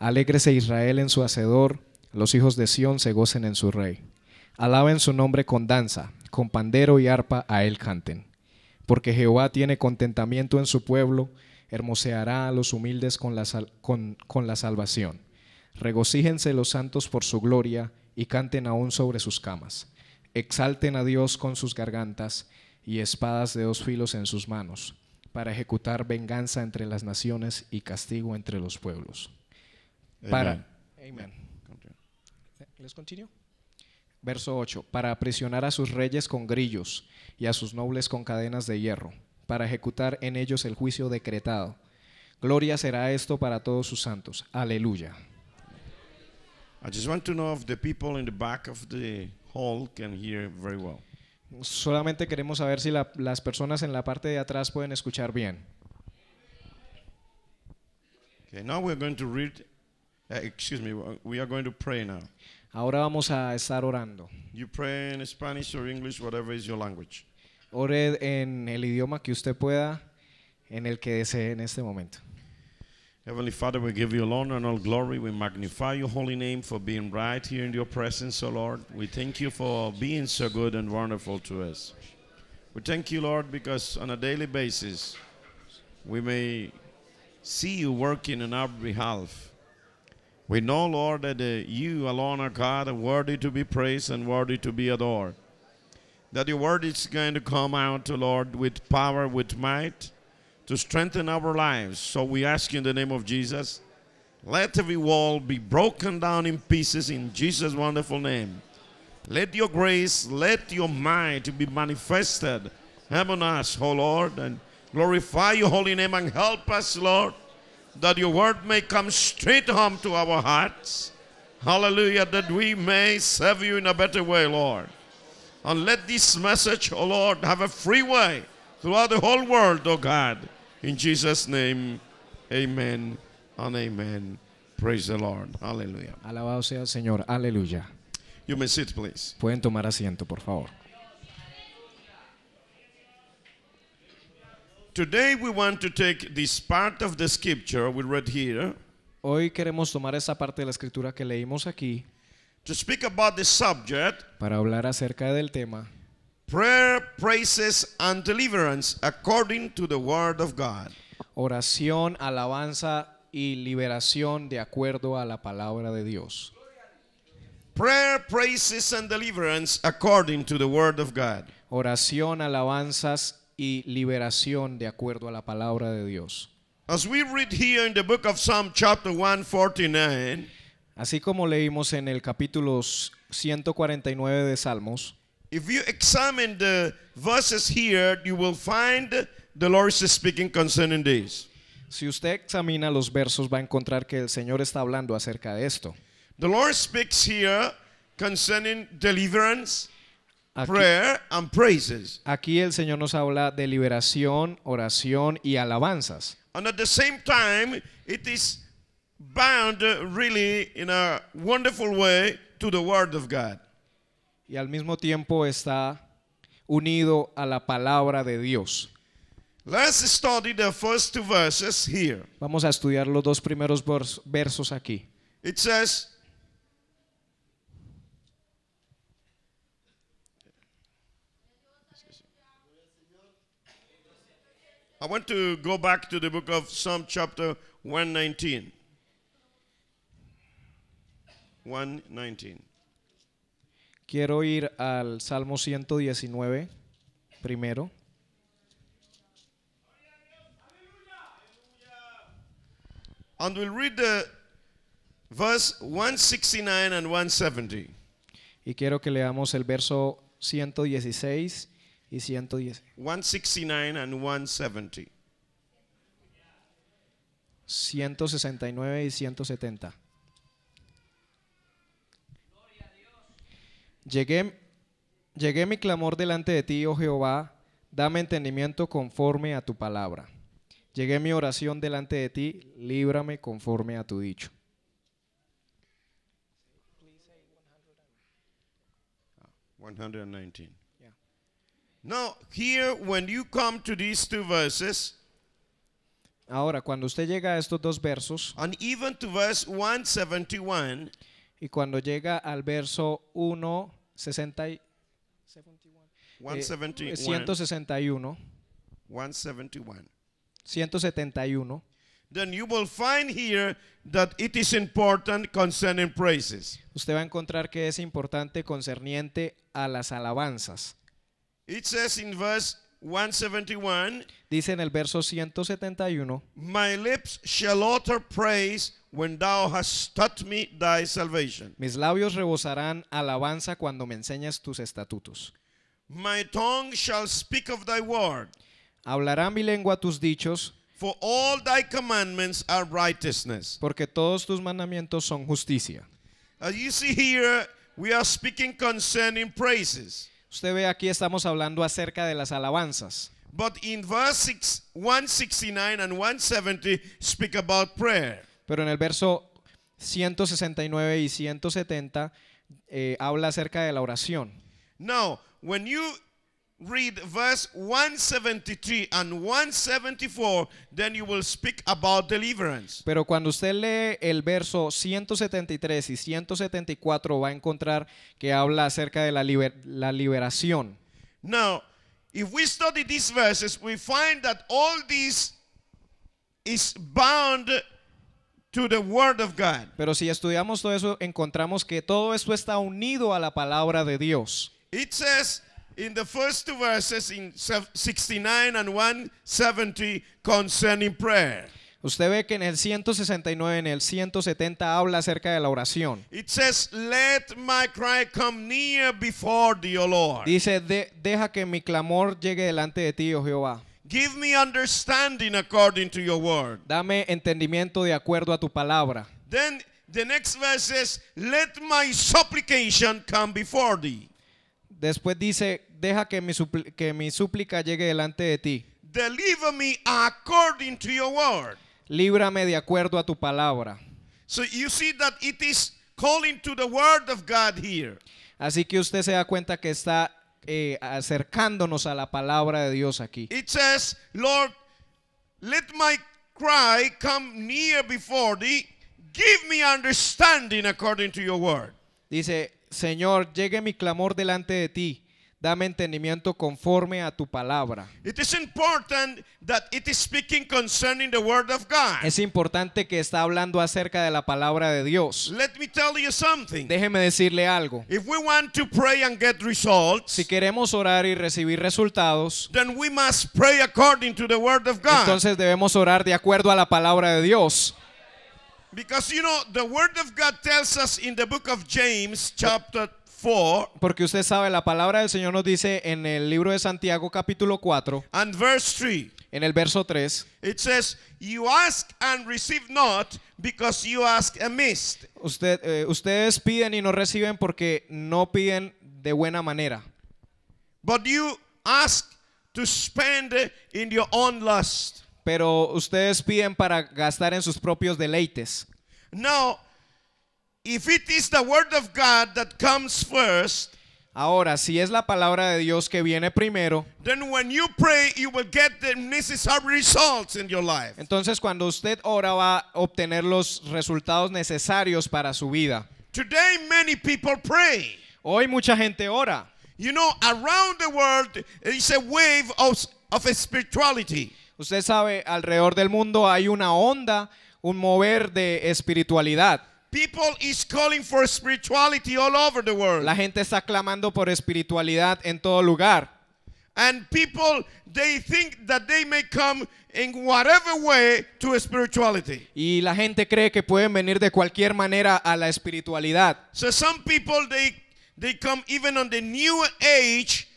Alégrese Israel en su Hacedor, los hijos de Sión se gocen en su Rey. Alaben su nombre con danza, con pandero y arpa a él canten. Porque Jehová tiene contentamiento en su pueblo, hermoseará a los humildes con la, con la salvación. Regocíjense los santos por su gloria y canten aún sobre sus camas. Exalten a Dios con sus gargantas y espadas de dos filos en sus manos, para ejecutar venganza entre las naciones y castigo entre los pueblos. Para, Amen. ¿Les continúo? Verso 8. Para presionar a sus reyes con grillos y a sus nobles con cadenas de hierro, para ejecutar en ellos el juicio decretado. Gloria será esto para todos sus santos. Aleluya. I just want to know if the people in the back of the hall can hear very well. Solamente queremos saber si las personas en la parte de atrás pueden escuchar bien. Okay, now we're going to read Uh, excuse me, we are going to pray now. Ahora vamos a estar orando. You pray in Spanish or English, whatever is your language. Ore en el idioma que usted pueda, en el que desee en este momento. Heavenly Father, we give you all honor and all glory. We magnify your holy name for being right here in your presence, O oh Lord. We thank you for being so good and wonderful to us. We thank you, Lord, because on a daily basis we may see you working on our behalf we know, Lord, that uh, you alone are God, worthy to be praised and worthy to be adored. That your word is going to come out, Lord, with power, with might, to strengthen our lives. So we ask you in the name of Jesus, let every wall be broken down in pieces in Jesus' wonderful name. Let your grace, let your might be manifested. Heaven us, O Lord, and glorify your holy name and help us, Lord that your word may come straight home to our hearts. Hallelujah, that we may serve you in a better way, Lord. And let this message, O oh Lord, have a free way throughout the whole world, O oh God. In Jesus' name, amen and amen. Praise the Lord. Hallelujah. Alabado sea el Señor. Hallelujah. You may sit, please. Pueden tomar asiento, por favor. Today we want to take this part of the scripture we read here. Hoy queremos tomar esa parte de la escritura que leímos aquí. To speak about the subject. Para hablar acerca del tema. Prayer, praises and deliverance according to the word of God. Oración, alabanza y liberación de acuerdo a la palabra de Dios. Prayer, praises and deliverance according to the word of God. Oración, alabanzas y liberación de acuerdo a la palabra de Dios. As we read here in the book of Psalm chapter 149, Así como leímos en el capítulo 149 de Salmos, if you examine the verses here, you will find the Lord is speaking concerning Si usted examina los versos va a encontrar que el Señor está hablando acerca de esto. The Lord speaks here concerning deliverance. Aquí, el Señor nos habla de liberación, oración y alabanzas. Y al mismo tiempo está unido a la palabra de Dios. Vamos a estudiar los dos primeros versos aquí. It says I want to go back to the book of Psalm chapter 119. 119. Quiero ir al Salmo 119 primero. And we'll read the verse 169 and 170. Y quiero que leamos el verso 116 y 110. 169 and 170. 169 y 170. Llegué, llegué mi clamor delante de ti, oh Jehová, dame entendimiento conforme a tu palabra. Llegué mi oración delante de ti, líbrame conforme a tu dicho. 119. Ah, Now, here, when you come to these two verses, Ahora, cuando usted llega a estos dos versos, and even to verse 171, y cuando llega al verso 1, 171, 161, 171, 171, then you will find here that it is important concerning praises. Usted va a encontrar que es importante concerniente a las alabanzas. It says in verse 171. Dice en el verso 171. My lips shall utter praise when thou hast taught me thy salvation. Mis labios rebosarán alabanza cuando me enseñas tus estatutos. My tongue shall speak of thy word. Hablará mi lengua tus dichos. For all thy commandments are righteousness. Porque todos tus mandamientos son justicia. As you see here, we are speaking concerning praises. Usted ve aquí estamos hablando acerca de las alabanzas. Pero en el verso 169 y 170 eh, habla acerca de la oración. Now, when you read verse 173 and 174, then you will speak about deliverance. Pero cuando usted lee el verso 173 y 174 va a encontrar que habla acerca de la, la liberación. Now, if we study these verses, we find that all this is bound To the word of God. Pero si estudiamos todo eso, encontramos que todo esto está unido a la palabra de Dios. It says in the first two verses in 69 and 170 concerning prayer. Usted ve que en el 169, en el 170 habla acerca de la oración. It says, Let my cry come near before thee, Lord. Dice, deja que mi clamor llegue delante de ti, oh Jehová. Give me understanding according to your word. Dame entendimiento de acuerdo a tu palabra. Then the next verse says, Let my supplication come before thee. Después dice, deja que mi, que mi súplica llegue delante de ti. Deliver me according to your word. Líbrame de acuerdo a tu palabra. So you see that it is calling to the word of God here. Así que usted se da cuenta que está eh, acercándonos a la palabra de Dios aquí. It says, Lord, let my cry come near before thee. Give me understanding according to your word. Dice, Señor, llegue mi clamor delante de ti. Dame entendimiento conforme a tu palabra. Es importante que está hablando acerca de la palabra de Dios. Déjeme decirle algo. si queremos orar y recibir resultados, Entonces debemos orar de acuerdo a la palabra de Dios. Because you know the word of God tells us in the book of James chapter 4 Porque usted sabe la palabra del Señor nos dice en el libro de Santiago capítulo 4 and verse 3 en el verso 3 It says you ask and receive not because you ask amiss. Usted, eh, ustedes piden y no reciben porque no piden de buena manera. But you ask to spend in your own lust. pero ustedes piden para gastar en sus propios deleites. No, if it is the word of God that comes first, Ahora, si es la palabra de Dios que viene primero, Entonces cuando usted ora va a obtener los resultados necesarios para su vida. Today, many people pray. Hoy mucha gente ora. You know, around the world is a wave of, of spirituality. Usted sabe, alrededor del mundo hay una onda, un mover de espiritualidad. People is calling for spirituality all over the world. La gente está clamando por espiritualidad en todo lugar. And people they think that they may come in whatever way to spirituality. Y la gente cree que pueden venir de cualquier manera a la espiritualidad. So some people they they come even on the new age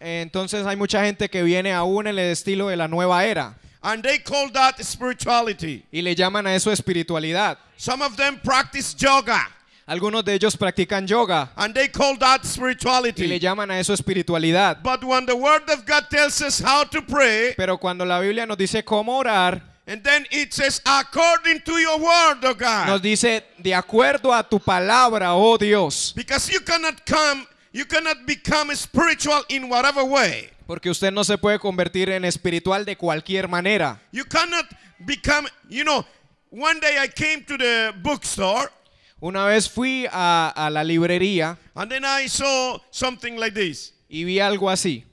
entonces hay mucha gente que viene aún en el estilo de la nueva era. And call that spirituality. Y le llaman a eso espiritualidad. them practice yoga. Algunos de ellos practican yoga. And call that Y le llaman a eso espiritualidad. Pero cuando la Biblia nos dice cómo orar, Nos dice, de acuerdo a tu palabra, oh Dios. Because you cannot come You cannot become spiritual in whatever way. Porque usted no se puede convertir en espiritual de cualquier manera. You cannot become, you know, one day I came to the bookstore. Una vez fui a, a la librería. And then I saw something like this. Y vi algo así.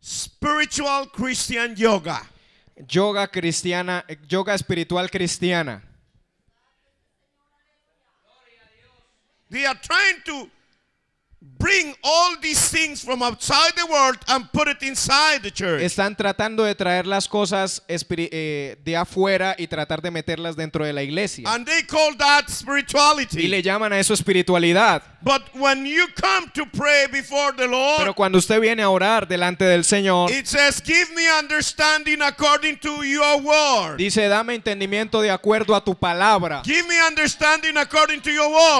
Spiritual Christian yoga. Yoga cristiana, yoga espiritual cristiana. They are trying to Bring all these things Están tratando de traer las cosas eh, de afuera y tratar de meterlas dentro de la iglesia. Y le llaman a eso espiritualidad. Pero cuando usted viene a orar delante del Señor, understanding Dice, dame entendimiento de acuerdo a tu palabra. understanding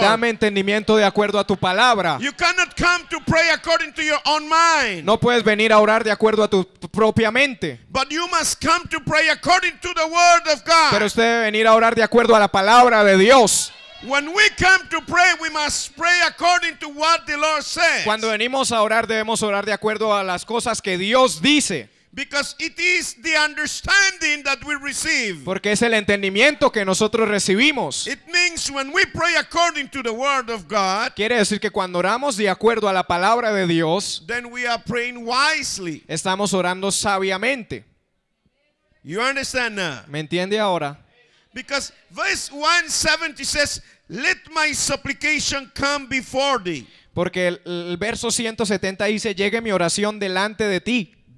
Dame entendimiento de acuerdo a tu palabra. No puedes venir a orar de acuerdo a tu propia mente. Pero usted debe venir a orar de acuerdo a la palabra de Dios. Cuando venimos a orar, debemos orar de acuerdo a las cosas que Dios dice. Because it is the understanding that we receive. Porque es el entendimiento que nosotros recibimos. It means when we pray according to the word of God, Quiere decir que cuando oramos de acuerdo a la palabra de Dios, then we are praying wisely. Estamos orando sabiamente. You understand now? ¿Me entiende ahora? Because verse 170 says, "Let my supplication come before thee." Porque el, el verso 170 dice, "Llegue mi oración delante de ti."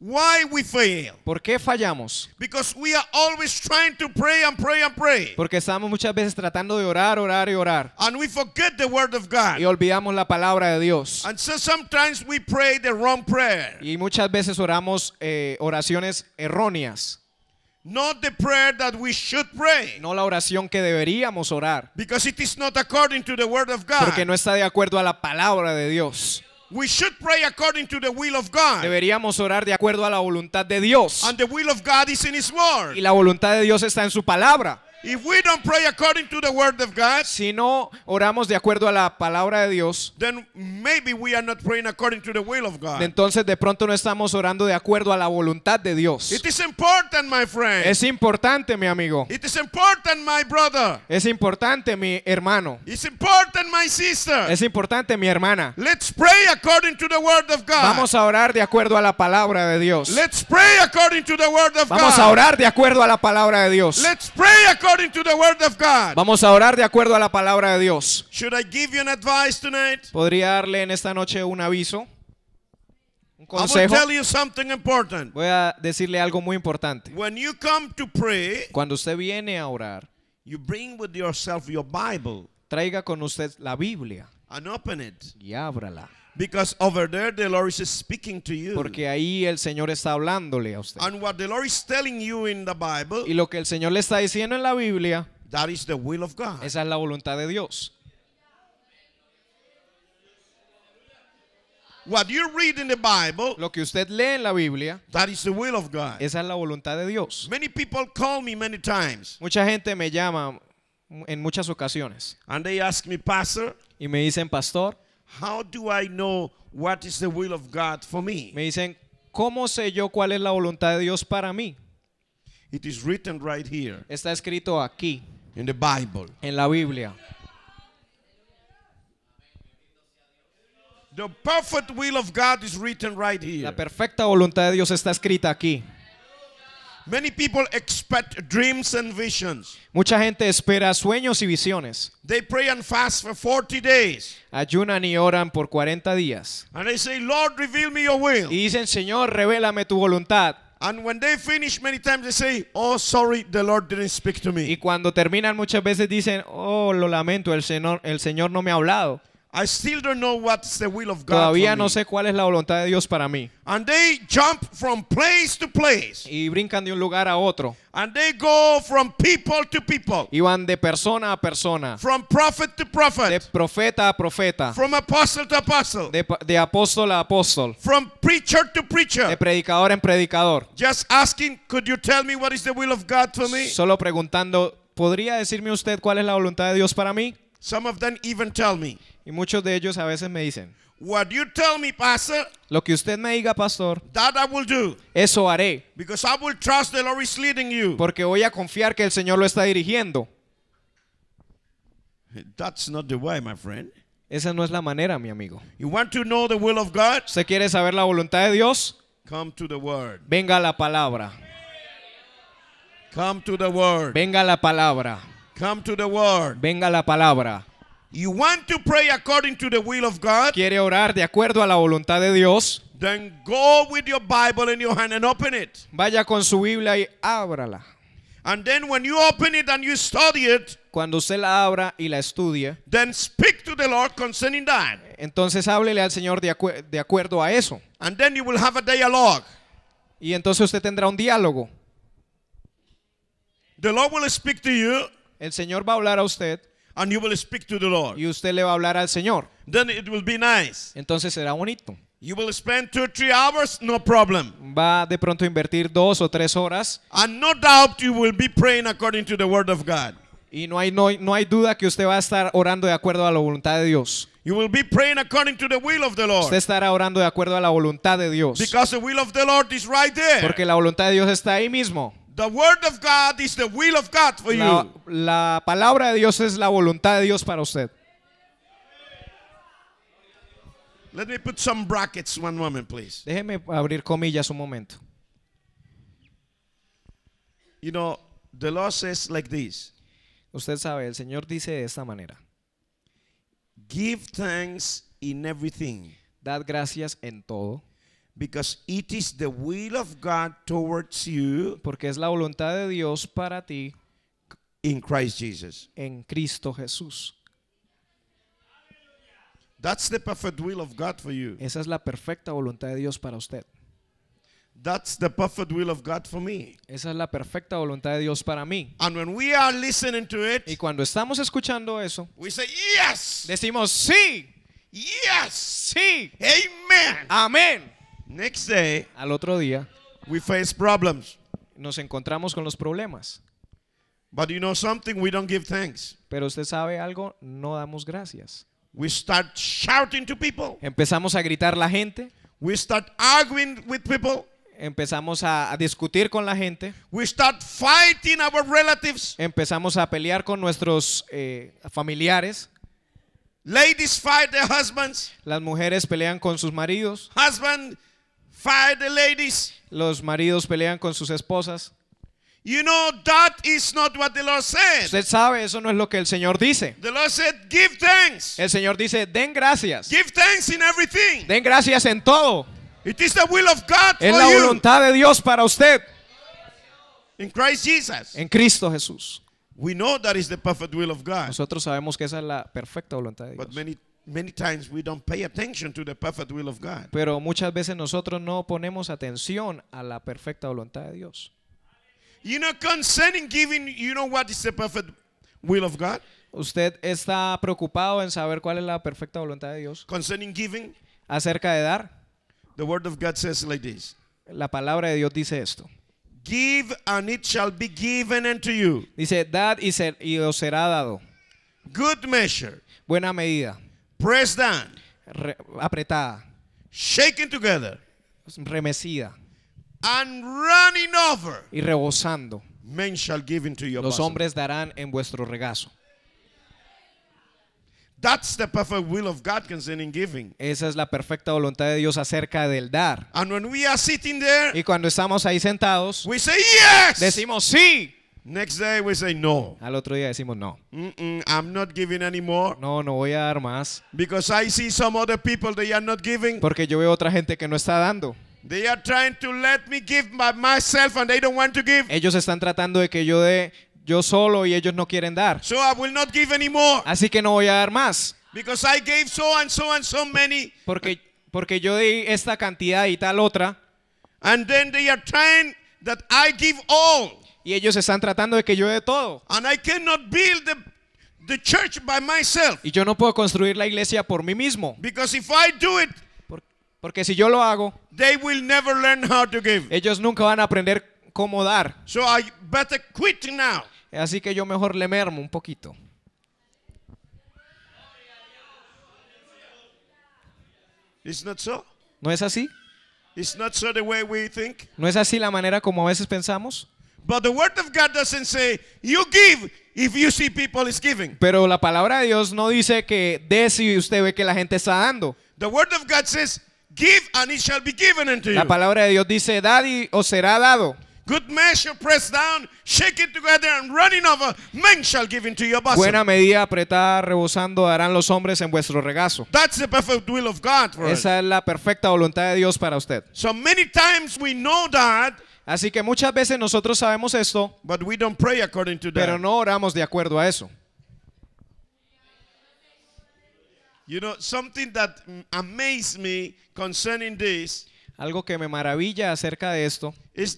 Why we fail. ¿Por qué fallamos? Because we are always trying to pray and pray and pray. Porque estamos muchas veces tratando de orar, orar y orar. And we forget the word of God. Y olvidamos la palabra de Dios. And so sometimes we pray the wrong prayer. Y muchas veces oramos eh, oraciones erróneas. Not the prayer that we should pray. No la oración que deberíamos orar. Because it is not according to the word of God. Porque no está de acuerdo a la palabra de Dios should pray according to the will of God. Deberíamos orar de acuerdo a la voluntad de Dios. will of God Y la voluntad de Dios está en su palabra. If we don't pray according to the word of God, si no oramos de acuerdo a la palabra de Dios, then maybe we are not praying according to the will of God. Entonces de pronto no estamos orando de acuerdo a la voluntad de Dios. It is important, my friend. Es importante, mi amigo. It is important, my brother. Es importante, mi hermano. It's important, my sister. Es importante, mi hermana. Let's pray according to the word of God. Vamos a orar de acuerdo a la palabra de Dios. Let's pray according to the word of Vamos God. Vamos a orar de acuerdo a la palabra de Dios. Let's pray according Vamos a orar de acuerdo a la palabra de Dios. Podría darle en esta noche un aviso. Un consejo. Voy a decirle algo muy importante. cuando usted viene a orar, yourself Traiga con usted la Biblia. Y ábrala. Because over there the Lord is speaking to you. Porque ahí el Señor está hablándole a usted. And what the Lord is telling you in the Bible, y lo que el Señor le está diciendo en la Biblia, that is the will of God. Esa es la voluntad de Dios. What you read in the Bible, lo que usted lee en la Biblia, that is the will of God. Esa es la voluntad de Dios. Many people call me many times. Mucha gente me llama en muchas ocasiones. And they ask me, Pastor, y me dicen, pastor, How do I know what is the will of God for me? Me dicen, ¿cómo sé yo cuál es la voluntad de Dios para mí? It is written right here. Está escrito aquí. In the Bible. En la Biblia. The perfect will of God is written right here. La perfecta voluntad de Dios está escrita aquí. Many people expect dreams and visions. Mucha gente espera sueños y visiones. They pray and fast for 40 days. Ayunan y oran por 40 días. And they say, Lord, reveal me your will. Y dicen, Señor, revélame tu voluntad. And when they finish, many times they say, "Oh, sorry, the Lord didn't speak to me." Y cuando terminan muchas veces dicen, "Oh, lo lamento, el Señor el Señor no me ha hablado." I still don't know what's the will of God Todavía no sé cuál es la voluntad de Dios para mí. And they jump from place to place. Y brincan de un lugar a otro. And they go from people to people. Y van de persona a persona. From prophet to prophet. De profeta a profeta. From apostle to apostle. De, de apóstol a apóstol. From preacher to preacher. De predicador en predicador. Just asking, could you tell me what is the will of God for me? Solo preguntando, ¿podría decirme usted cuál es la voluntad de Dios para mí? Some of them even tell me. Y muchos de ellos a veces me dicen, What you tell me, pastor, lo que usted me diga, pastor, that I will do, eso haré. Because I will trust the Lord is leading you. Porque voy a confiar que el Señor lo está dirigiendo. That's not the way, my friend. Esa no es la manera, mi amigo. You want to know the will of God? ¿Se quiere saber la voluntad de Dios? Come to the word. Venga la palabra. Come to the word. Venga la palabra. Come to the word. Venga la palabra. You want to pray according to the will of God? Quiere orar de acuerdo a la voluntad de Dios? Then go with your Bible in your hand and open it. Vaya con su Biblia y ábrala. And then when you open it and you study it, cuando usted la abra y la estudie. then speak to the Lord concerning that. Entonces háblele al Señor de, acu de acuerdo a eso. And then you will have a dialogue. Y entonces usted tendrá un diálogo. The Lord will speak to you. El Señor va a hablar a usted. Y usted le va a hablar al Señor. Entonces será bonito. You will Va de pronto a invertir dos o tres horas. Y no hay, no hay duda que usted va a estar orando de acuerdo a la voluntad de Dios. Usted estará orando de acuerdo a la voluntad de Dios. Porque la voluntad de Dios está ahí mismo. The word of God is the will of God for la, you. La palabra de Dios es la voluntad de Dios para usted. Let me put some brackets one moment, please. Déjeme abrir comillas un momento. You know, the Lord says like this. Usted sabe, el Señor dice de esta manera. Give thanks in everything. Dad gracias en todo. Because it is the will of God towards you. Porque es la voluntad de Dios para ti. In Christ Jesus. En Cristo Jesús. That's the perfect will of God for you. Esa es la perfecta voluntad de Dios para usted. That's the perfect will of God for me. Esa es la perfecta voluntad de Dios para mí. And when we are listening to it, y cuando estamos escuchando eso, we say, yes. Decimos sí. Yes. Sí. Amen. Amén. Next day, al otro día, we face problems. Nos encontramos con los problemas. But you know something, we don't give thanks. Pero usted sabe algo, no damos gracias. We start shouting to people. Empezamos a gritar la gente. We start arguing with people. Empezamos a, discutir con la gente. We start fighting our relatives. Empezamos a pelear con nuestros eh, familiares. Ladies fight their husbands. Las mujeres pelean con sus maridos. Husband, ladies. Los maridos pelean con sus esposas. You know that is not Usted sabe, eso no es lo que el Señor dice. The El Señor dice, den gracias. everything. Den gracias en todo. It of God es la voluntad de Dios para usted. In Christ En Cristo Jesús. Nosotros sabemos que esa es la perfecta voluntad de Dios. Pero muchas veces nosotros no ponemos atención a la perfecta voluntad de Dios. Usted está preocupado en saber cuál es la perfecta voluntad de Dios. acerca de dar. La palabra de Dios dice esto. Give and it shall be given unto you. Dice, dad y, os será dado. Good measure. Buena medida Press down. Re apretada. Shaken together. Remecida. And running over. Y rebosando. Men shall give into your Los hombres darán en vuestro regazo. That's the perfect will of God concerning giving. Esa es la perfecta voluntad de Dios acerca del dar. And when we are sitting there, y cuando estamos ahí sentados, we say, yes! decimos sí. Next day we say no. Al otro día decimos no. I'm not giving anymore. No, no voy a dar más. Because I see some other people they are not giving. Porque yo veo otra gente que no está dando. They are trying to let me give by myself and they don't want to give. Ellos están tratando de que yo dé yo solo y ellos no quieren dar. So I will not give anymore. Así que no voy a dar más. Because I gave so and so and so many. Porque porque yo di esta cantidad y tal otra. And then they are trying that I give all. Y ellos están tratando de que yo dé todo. Y yo no puedo construir la iglesia por mí mismo. porque si yo lo hago, will Ellos nunca van a aprender cómo dar. Así que yo mejor le mermo un poquito. ¿No es así? ¿No es así la manera como a veces pensamos? But the word of God doesn't say you give if you see people is giving. Pero la palabra de Dios no dice que dé si usted ve que la gente está dando. The word of God says give and it shall be given unto you. La palabra de Dios dice dad y os será dado. Good measure pressed down, shake it together and running over, men shall give into your bosom. Buena medida apretada, rebosando darán los hombres en vuestro regazo. That's the perfect will of God for Esa us. es la perfecta voluntad de Dios para usted. So many times we know that Así que muchas veces nosotros sabemos esto, but we don't pero no oramos de acuerdo a eso. algo que me maravilla acerca de esto es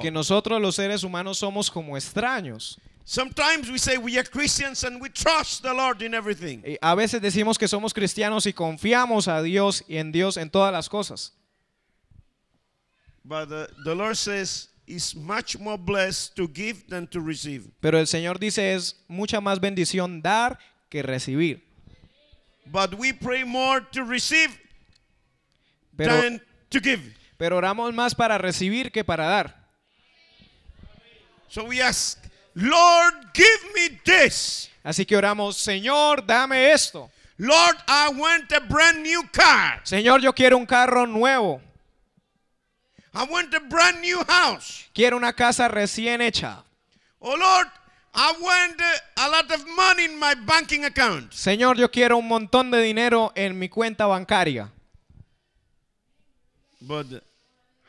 que nosotros los seres humanos somos como extraños. a veces decimos que somos cristianos y confiamos a Dios y en Dios en todas las cosas. But the, the Lord says, is much more blessed to give than to receive. Pero el Señor dice es mucha más bendición dar que recibir. But we pray more to receive pero, than to give. Pero oramos más para recibir que para dar. So we ask, Lord, give me this. Así que oramos, Señor, dame esto. Lord, I want a brand new car. Señor, yo quiero un carro nuevo brand new house. Quiero una casa recién hecha. Oh Lord, I want a lot of money in my banking account. Señor, yo quiero un montón de dinero en mi cuenta bancaria.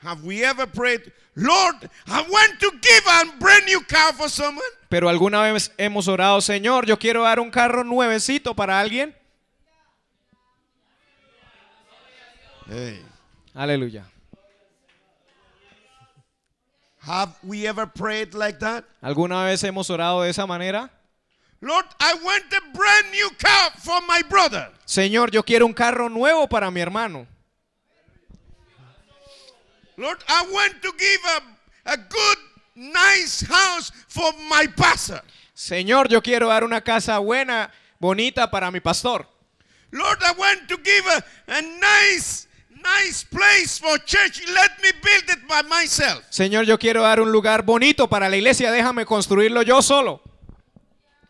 have we ever prayed, Lord, I want to give a brand new car for someone? Pero alguna vez hemos orado, Señor, yo quiero dar un carro nuevecito para alguien. Aleluya. Have we ever prayed like that? ¿Alguna vez hemos orado de esa manera? Lord, I want a brand new car for my brother. Señor, yo quiero un carro nuevo para mi hermano. Lord, I want to give a, a good, nice house for my pastor. Señor, yo quiero dar una casa buena, bonita para mi pastor. Lord, I want to give a, a nice Señor, yo quiero dar un lugar bonito para la iglesia, déjame construirlo yo solo.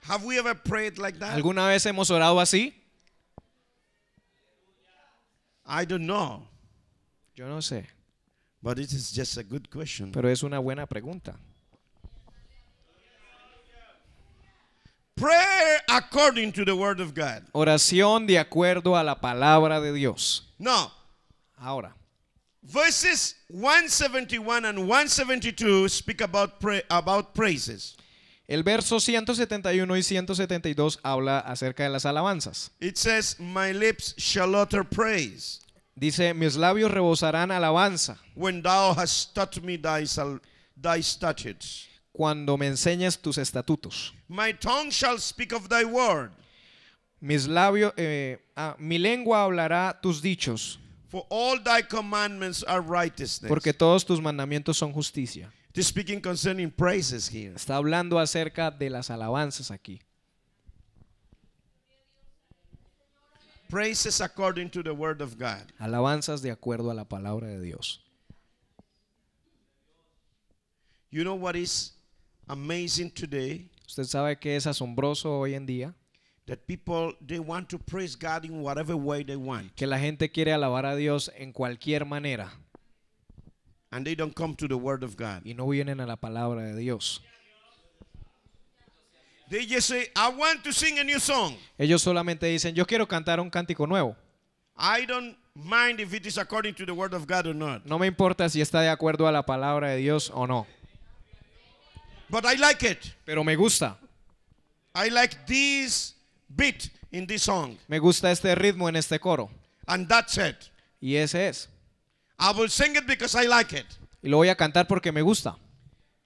Have we ever prayed like that? ¿Alguna vez hemos orado así? I don't know. Yo no sé. But just a good question. Pero es una buena pregunta. according to the word of God. Oración de acuerdo a la palabra de Dios. No. Ahora. Verses 171 and 172 speak about, pra about praises. El verso 171 y 172 habla acerca de las alabanzas. It says, "My lips shall utter praise." Dice, "Mis labios rebosarán alabanza." When thou hast taught me thy, thy statutes. Cuando me enseñes tus estatutos. My tongue shall speak of thy word. Mis labios eh, ah, mi lengua hablará tus dichos commandments Porque todos tus mandamientos son justicia. concerning Está hablando acerca de las alabanzas aquí. according to the word of Alabanzas de acuerdo a la palabra de Dios. You amazing today? Usted sabe que es asombroso hoy en día. That people they want to praise God in whatever way they want. Que la gente quiere alabar a Dios en cualquier manera. And they don't come to the word of God. Y no vienen a la palabra de Dios. They just say, I want to sing a new song. Ellos solamente dicen, yo quiero cantar un cántico nuevo. I don't mind if it is according to the word of God or not. No me importa si está de acuerdo a la palabra de Dios o no. But I like it. Pero me gusta. I like this beat in this song. Me gusta este ritmo en este coro. And that's it. Y ese es. I will sing it because I like it. Y lo voy a cantar porque me gusta.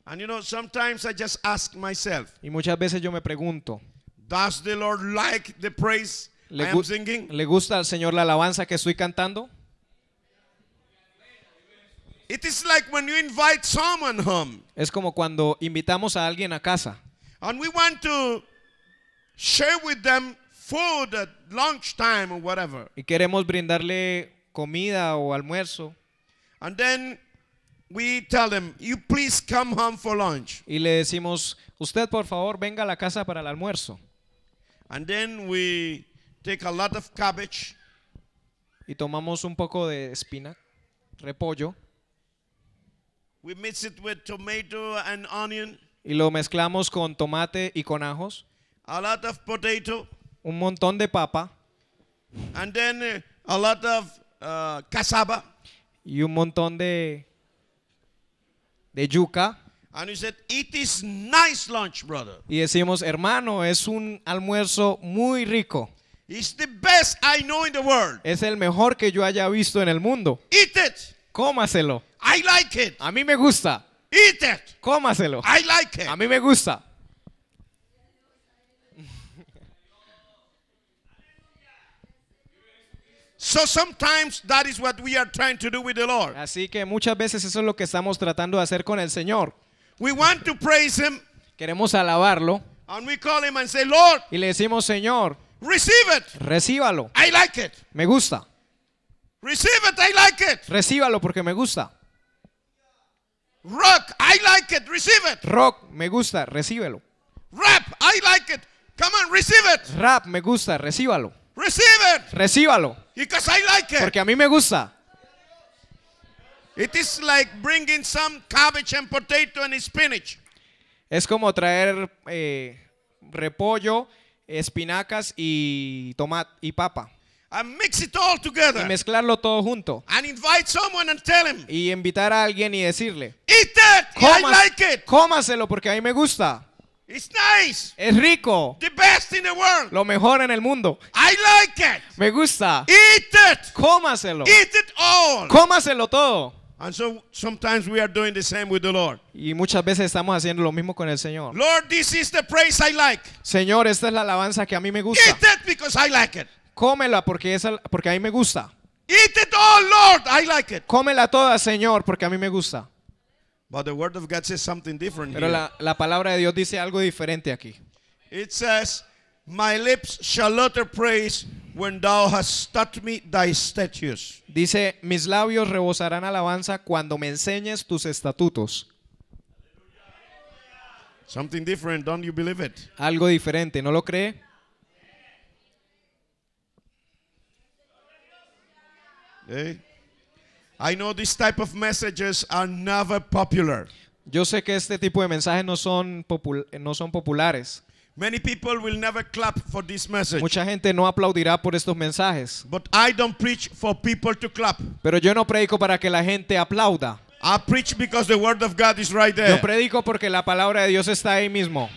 And you know, sometimes I just ask myself. Y muchas veces yo me pregunto. Does the Lord like the praise le, I am singing? ¿Le gusta al Señor la alabanza que estoy cantando? It is like when you invite someone home. Es como cuando invitamos a alguien a casa. And we want to share with them food at lunchtime or whatever. Y queremos brindarle comida o almuerzo. And then we tell them, you please come home for lunch. Y le decimos, usted por favor venga a la casa para el almuerzo. And then we take a lot of cabbage. Y tomamos un poco de espina, repollo. We mix it with tomato and onion. Y lo mezclamos con tomate y con ajos potato, un montón de papa, uh, a uh, y un montón de de yuca. It is nice Y decimos, hermano, es un almuerzo muy rico. world. Es el mejor que yo haya visto en el mundo. Eat Cómaselo. like A mí me gusta. Eat Cómaselo. like A mí me gusta. So sometimes that is what we are trying to do with the Lord. Así que muchas veces eso es lo que estamos tratando de hacer con el Señor. We want to praise him. Queremos alabarlo. And we call him and say, Lord, y le decimos, Señor, receive it. Recíbalo. I like it. Me gusta. Receive it, I like it. Recíbalo porque me gusta. Rock, I like it. Receive it. Rock, me gusta, recíbelo. Rap, I like it. Come on, receive it. Rap, me gusta, recíbalo. Receive it. Recíbalo. Because I like it. Porque a mí me gusta. It is like bringing some cabbage and potato and spinach. Es como traer eh, repollo, espinacas y tomate y papa. And mix it all together. Y mezclarlo todo junto. And invite someone and tell him. Y invitar a alguien y decirle. Eat it, I like it. Cómaselo porque a mí me gusta nice. Es rico. Lo mejor en el mundo. Me gusta. Eat it. Cómaselo. Cómaselo todo. Y muchas veces estamos haciendo lo mismo con el Señor. Señor, esta es la alabanza que a mí me gusta. Cómela porque es porque a mí me gusta. Cómela toda, Señor, porque a mí me gusta. But the word of God says something different Pero here. la, la palabra de Dios dice algo diferente aquí. It says, My lips shall utter praise when thou hast taught me thy statutes. Dice, mis labios rebosarán alabanza cuando me enseñes tus estatutos. Something different, don't you believe it? Algo diferente, ¿no lo cree? ¿Eh? type of messages popular. Yo sé que este tipo de mensajes no son, no son populares. Many people Mucha gente no aplaudirá por estos mensajes. don't people Pero yo no predico para que la gente aplauda. Yo predico porque la palabra de Dios está ahí mismo.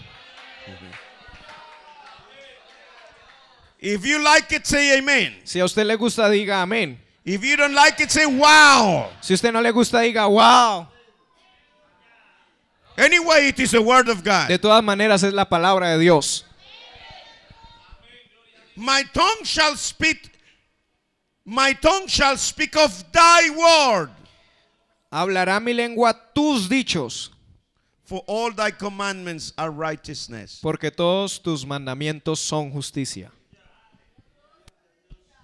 you Si a usted le gusta, diga amén. If you don't like it, say wow. Si usted no le gusta, diga wow. Anyway, it is a word of God. De todas maneras, es la palabra de Dios. My tongue shall speak. My tongue shall speak of thy word. Hablará mi lengua tus dichos. For all thy commandments are righteousness. Porque todos tus mandamientos son justicia.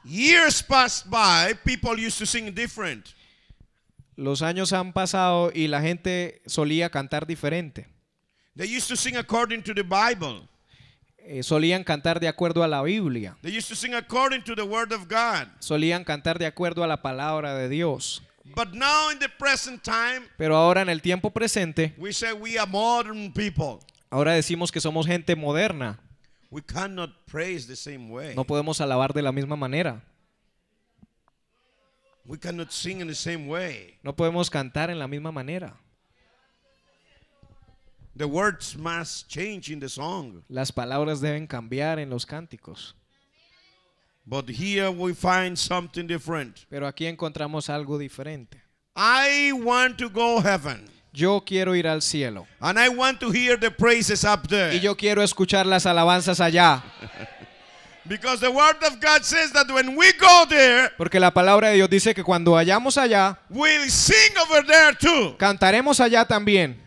Years passed by, people used to sing different. Los años han pasado y la gente solía cantar diferente. They used to sing according to the Bible. Eh, solían cantar de acuerdo a la Biblia. They used to sing according to the word of God. Solían cantar de acuerdo a la palabra de Dios. But now in the present time, Pero ahora en el tiempo presente, we say we are modern people. ahora decimos que somos gente moderna. We cannot praise the same way. No podemos alabar de la misma manera. We cannot sing in the same way. No podemos cantar en la misma manera. The words must change in the song. Las palabras deben cambiar en los cánticos. But here we find something different. Pero aquí encontramos algo diferente. I want to go heaven. Yo quiero ir al cielo. want to hear the Y yo quiero escuchar las alabanzas allá. porque la palabra de Dios dice que cuando vayamos allá, Cantaremos allá también.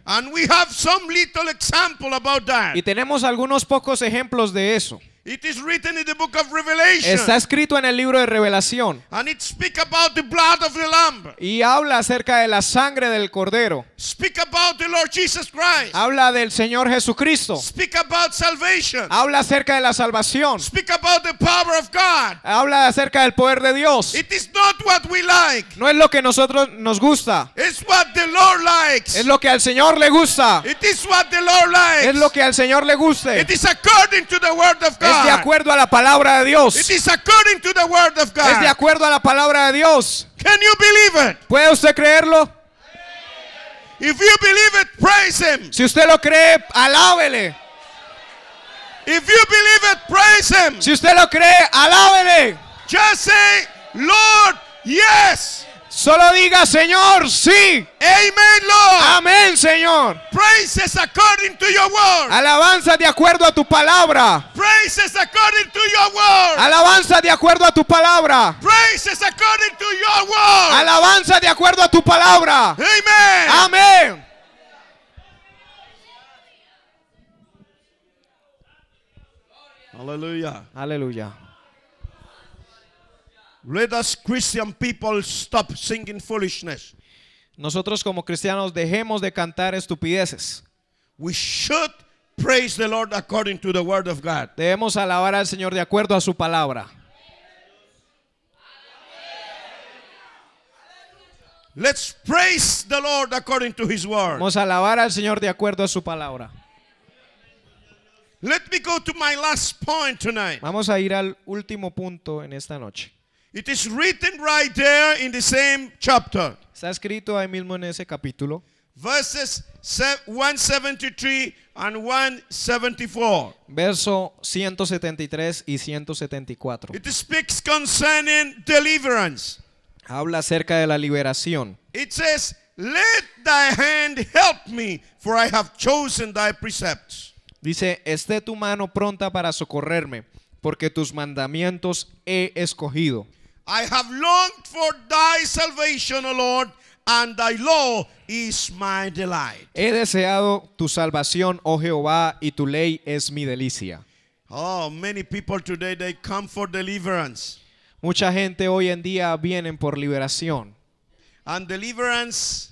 little Y tenemos algunos pocos ejemplos de eso. It is written in the book of Revelation. Está escrito en el libro de Revelación. And it speak about the blood of the lamb. Y habla acerca de la sangre del cordero. Speak about the Lord Jesus Christ. Habla del Señor Jesucristo. Speak about salvation. Habla acerca de la salvación. Speak about the power of God. Habla acerca del poder de Dios. It is not what we like. No es lo que nosotros nos gusta. It's what the Lord likes. Es lo que al Señor le gusta. It is what the Lord likes. Es lo que al Señor le guste. It is according to the word of God. Es de acuerdo a la palabra de Dios. It is according to the word of God. Es de acuerdo a la palabra de Dios. Can you believe it? ¿Puede usted creerlo? If you believe it, praise him. Si usted lo cree, alábele. If you believe it, praise him. Si usted lo cree, alábele. Just say, Lord, yes. Solo diga, Señor, sí. Amen, Lord. Amén, Señor. Praises Alabanza de acuerdo a tu palabra. Alabanza de acuerdo a tu palabra. Alabanza de acuerdo a tu palabra. Amen. Amén. Aleluya. Aleluya. Let us Christian people stop singing foolishness. Nosotros como cristianos dejemos de cantar estupideces. We should praise the Lord according to the word of God. Debemos alabar al Señor de acuerdo a su palabra. Let's praise the Lord according to his word. Vamos a alabar al Señor de acuerdo a su palabra. Let me go to my last point tonight. Vamos a ir al último punto en esta noche. It is written right there in the same chapter. Está escrito ahí mismo en ese capítulo. Verses 173 and 174. Verso 173 y 174. It speaks concerning deliverance. Habla acerca de la liberación. It says, "Let thy hand help me, for I have chosen thy precepts." Dice, "Esté tu mano pronta para socorrerme, porque tus mandamientos he escogido." I have longed for thy salvation, O Lord, and thy law is my delight. He deseado tu salvación, oh Jehová, y tu ley es mi delicia. Oh, many people today they come for deliverance. Mucha gente hoy en día vienen por liberación. And deliverance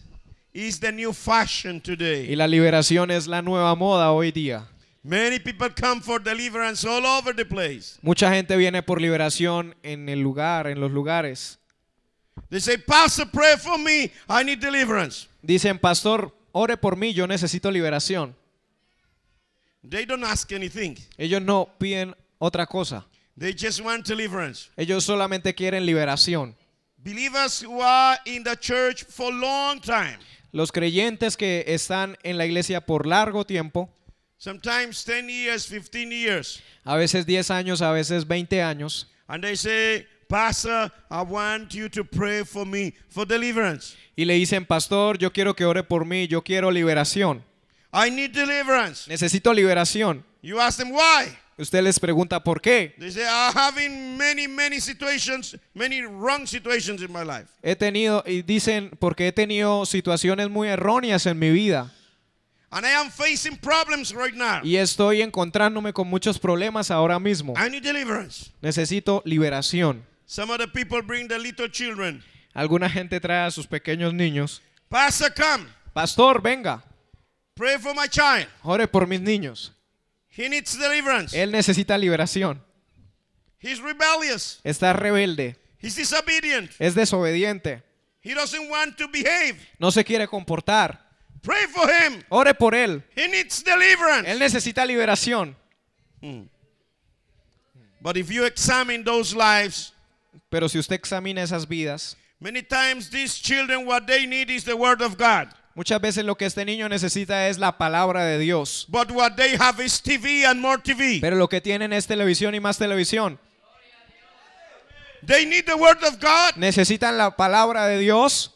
is the new fashion today. Y la liberación es la nueva moda hoy día the place. Mucha gente viene por liberación en el lugar, en los lugares. Dicen, Pastor, ore por mí, yo necesito liberación. Ellos no piden otra cosa. Ellos solamente quieren liberación. Los creyentes que están en la iglesia por largo tiempo. Sometimes 10 years, 15 years. A veces 10 años, a veces 20 años. And they say, Pastor, I want you to pray for me for deliverance. Y le dicen, Pastor, yo quiero que ore por mí, yo quiero liberación. I need deliverance. Necesito liberación. You ask them why. Usted les pregunta por qué. He tenido y dicen porque he tenido situaciones muy erróneas en mi vida. Y estoy encontrándome con muchos problemas ahora mismo. Necesito liberación. Alguna gente trae a sus pequeños niños. Pastor, venga. Pray Ore por mis niños. Él necesita liberación. Está rebelde. Es desobediente. No se quiere comportar. Ore por él. Él necesita liberación. Hmm. you examine lives, pero si usted examina esas vidas, many children the word of Muchas veces lo que este niño necesita es la palabra de Dios. Pero lo que tienen es televisión y más televisión. Necesitan la palabra de Dios.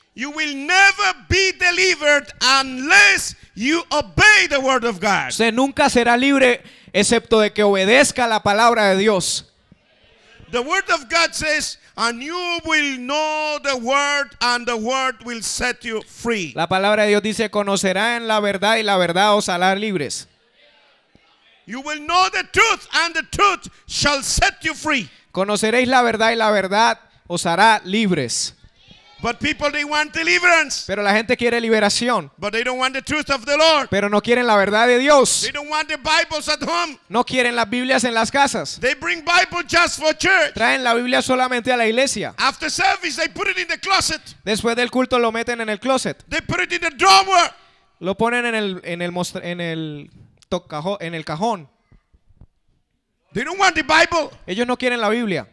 You will never be delivered unless you obey the word of God. Usted nunca será libre excepto de que obedezca la palabra de Dios. The word of God says, and you will know the word and the word will set you free. La palabra de Dios dice, conocerán la verdad y la verdad os hará libres. You will know the truth and the truth shall set you free. Conoceréis la verdad y la verdad os hará libres. But people, they want deliverance. Pero la gente quiere liberación. But they don't want the truth of the Lord. Pero no quieren la verdad de Dios. They don't want the Bibles at home. No quieren las Biblias en las casas. They bring Bible just for church. Traen la Biblia solamente a la iglesia. After service, they put it in the closet. Después del culto lo meten en el closet. They put it in the drawer. Lo ponen en el en el en el tocajo, en el cajón. They don't want the Bible. Ellos no quieren la Biblia.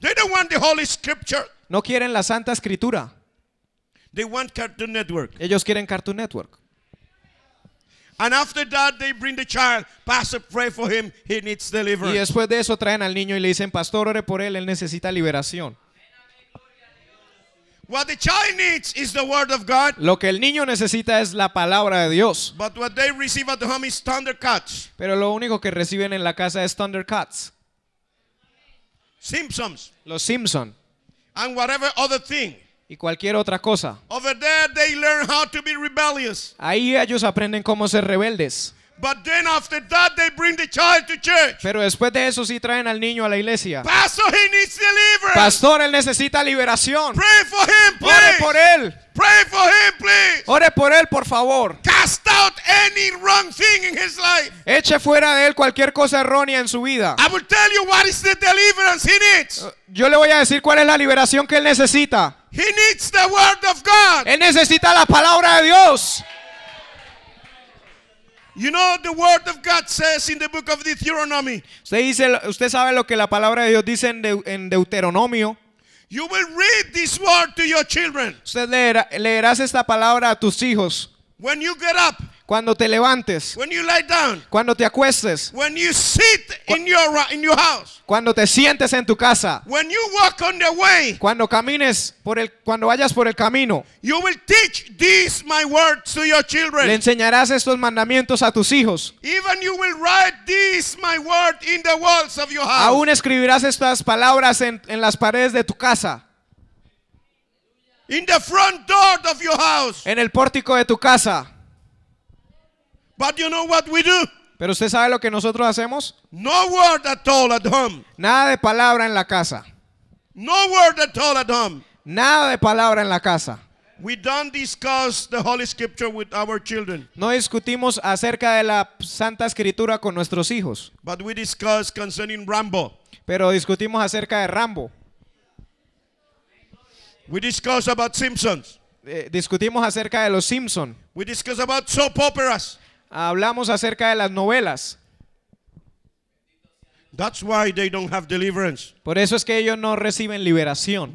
They don't want the Holy Scripture. No quieren la Santa Escritura. Ellos quieren Cartoon Network. Y después de eso traen al niño y le dicen, pastor, ore por él, él necesita liberación. Lo que el niño necesita es la palabra de Dios. Pero lo único que reciben en la casa es thundercats. Simpsons. Los Simpsons and whatever other thing. Y cualquier otra cosa. Over there they learn how to be rebellious. Ahí ellos aprenden cómo ser rebeldes. Pero después de eso sí traen al niño a la iglesia. Pastor, él necesita liberación. Ore por él. Ore por él, por favor. Eche fuera de él cualquier cosa errónea en su vida. Yo le voy a decir cuál es la liberación que él necesita. Él necesita la palabra de Dios. You know the word of God says in the book of Deuteronomy. Usted dice, usted sabe lo que la palabra de Dios dice en, de, en Deuteronomio. You will read this word to your children. Usted leerá, leerás esta palabra a tus hijos. When you get up. Cuando te levantes. Cuando te acuestes. Uh, cuando te sientes en tu casa. Cuando camines por el cuando vayas por el camino. Le enseñarás estos mandamientos a tus hijos. Aún escribirás estas palabras en, las paredes de tu casa. En el pórtico de tu casa. Pero usted sabe lo que nosotros hacemos? Nada de palabra en la casa. Nada de palabra en la casa. No discutimos acerca de la Santa Escritura con nuestros hijos. Pero discutimos acerca de Rambo. Eh, discutimos acerca de los Simpsons. We discuss about soap operas hablamos acerca de las novelas. Por eso es que ellos no reciben liberación.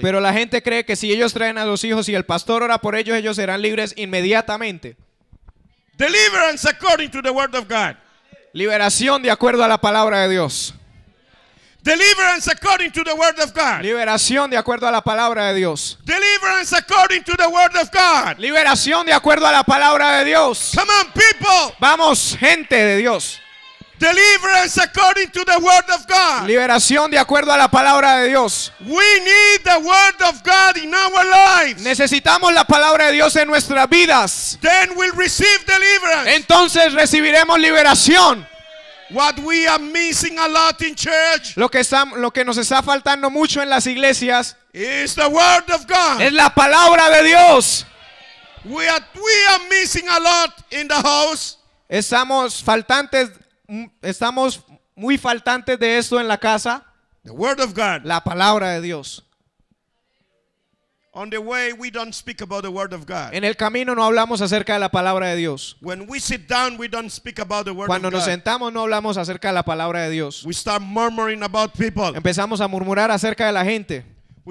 Pero la gente cree que si ellos traen a los hijos y el pastor ora por ellos, ellos serán libres inmediatamente. Liberación de acuerdo a la palabra de Dios. Deliverance according to the word of God. Liberación de acuerdo a la palabra de Dios. Deliverance according to the word of God. Liberación de acuerdo a la palabra de Dios. Come on, people. Vamos, gente de Dios. Deliverance according to the word of God. Liberación de acuerdo a la palabra de Dios. We need the word of God in our lives. Necesitamos la palabra de Dios en nuestras vidas. Then we'll receive deliverance. Entonces recibiremos liberación. What we are missing a lot in church lo, que está, lo que nos está faltando mucho en las iglesias is the word of God. es la palabra de Dios. We are, we are missing a lot in the house. Estamos faltantes, estamos muy faltantes de esto en la casa. The word of God. La palabra de Dios. En el camino no hablamos acerca de la palabra de Dios. Cuando nos sentamos no hablamos acerca de la palabra de Dios. about people. Empezamos a murmurar acerca de la gente.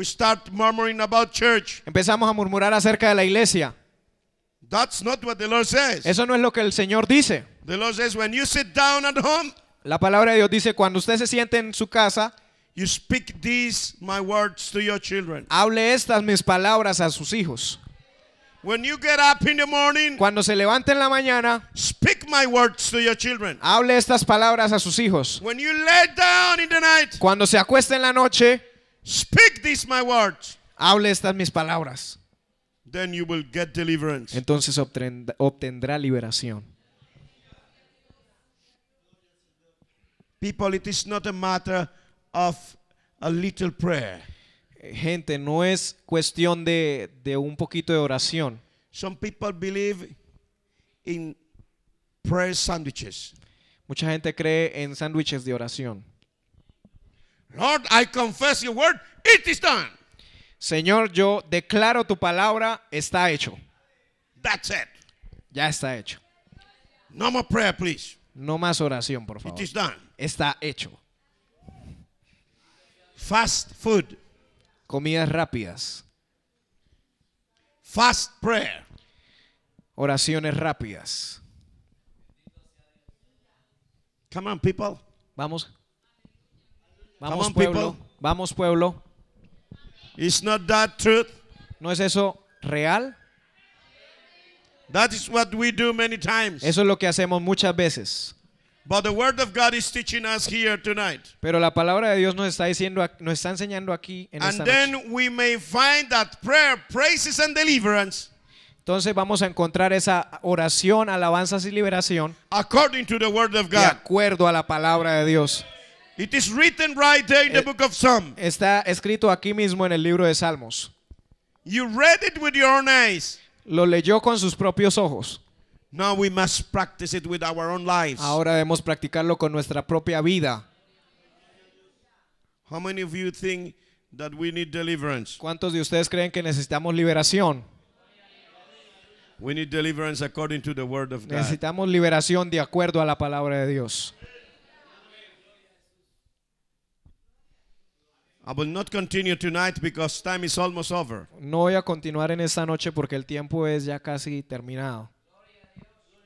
start about church. Empezamos a murmurar acerca de la iglesia. Eso no es lo que el Señor dice. la palabra de Dios dice cuando usted se siente en su casa You speak these my words to your children. Hable estas mis palabras a sus hijos. When you get up in the morning, cuando se levante en la mañana, speak my words to your children. Hable estas palabras a sus hijos. When you lay down in the night, cuando se acuesten en la noche, speak these my words. Hable estas mis palabras. Then you will get deliverance. Entonces obtendrá, obtendrá liberación. People, it is not a matter of little prayer. Eh, gente, no es cuestión de, de un poquito de oración. Some people believe in Mucha gente cree en sándwiches de oración. Lord, Señor, yo declaro tu palabra, está hecho. Ya está hecho. No No más oración, por favor. Está hecho. Fast food. Comidas rápidas. Fast prayer. Oraciones rápidas. Come on, people. Vamos. Vamos, pueblo. Vamos, pueblo. It's not that truth. ¿No es eso real? That is what we do many times. Eso es lo que hacemos muchas veces. But the word of God is teaching us here tonight. Pero la palabra de Dios nos está diciendo, nos está enseñando aquí en and esta then we may find that prayer, praises and deliverance. Entonces vamos a encontrar esa oración, alabanzas y liberación. According to the word of God. De acuerdo a la palabra de Dios. It is written right there in the eh, book of Psalms. Está escrito aquí mismo en el libro de Salmos. You read it with your own eyes. Lo leyó con sus propios ojos. Ahora debemos practicarlo con nuestra propia vida. ¿Cuántos de ustedes creen que necesitamos liberación? Necesitamos liberación de acuerdo a la palabra de Dios. No voy a continuar en esta noche porque el tiempo es ya casi terminado.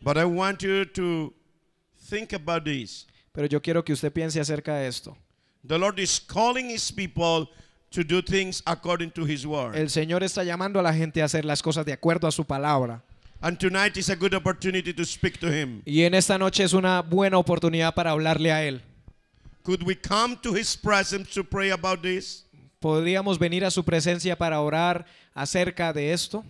Pero yo quiero que usted piense acerca de esto. El Señor está llamando a la gente a hacer las cosas de acuerdo a su palabra. Y en esta noche es una buena oportunidad para hablarle a él. Podríamos venir a su presencia para orar acerca de esto.